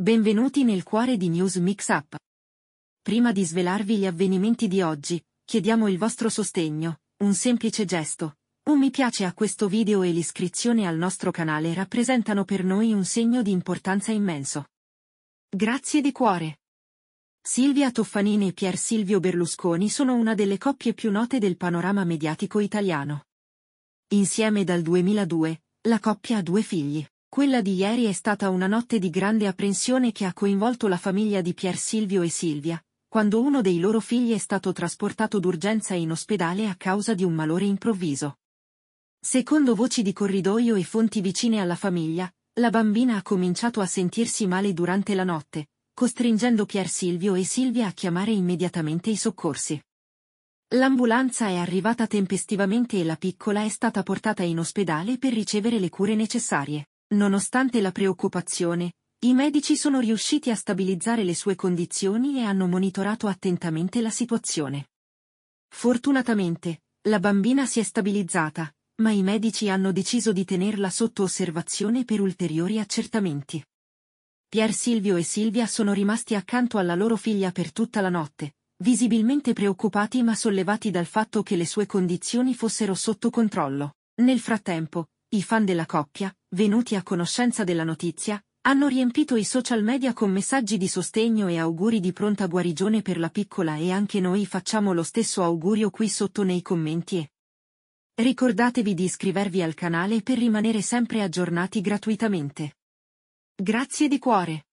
Benvenuti nel cuore di News Mix Up. Prima di svelarvi gli avvenimenti di oggi, chiediamo il vostro sostegno, un semplice gesto. Un mi piace a questo video e l'iscrizione al nostro canale rappresentano per noi un segno di importanza immenso. Grazie di cuore. Silvia Toffanini e Pier Silvio Berlusconi sono una delle coppie più note del panorama mediatico italiano. Insieme dal 2002, la coppia ha due figli. Quella di ieri è stata una notte di grande apprensione che ha coinvolto la famiglia di Pier Silvio e Silvia, quando uno dei loro figli è stato trasportato d'urgenza in ospedale a causa di un malore improvviso. Secondo voci di corridoio e fonti vicine alla famiglia, la bambina ha cominciato a sentirsi male durante la notte, costringendo Pier Silvio e Silvia a chiamare immediatamente i soccorsi. L'ambulanza è arrivata tempestivamente e la piccola è stata portata in ospedale per ricevere le cure necessarie. Nonostante la preoccupazione, i medici sono riusciti a stabilizzare le sue condizioni e hanno monitorato attentamente la situazione. Fortunatamente, la bambina si è stabilizzata, ma i medici hanno deciso di tenerla sotto osservazione per ulteriori accertamenti. Pier Silvio e Silvia sono rimasti accanto alla loro figlia per tutta la notte, visibilmente preoccupati ma sollevati dal fatto che le sue condizioni fossero sotto controllo. Nel frattempo, i fan della coppia, venuti a conoscenza della notizia, hanno riempito i social media con messaggi di sostegno e auguri di pronta guarigione per la piccola e anche noi facciamo lo stesso augurio qui sotto nei commenti e ricordatevi di iscrivervi al canale per rimanere sempre aggiornati gratuitamente. Grazie di cuore!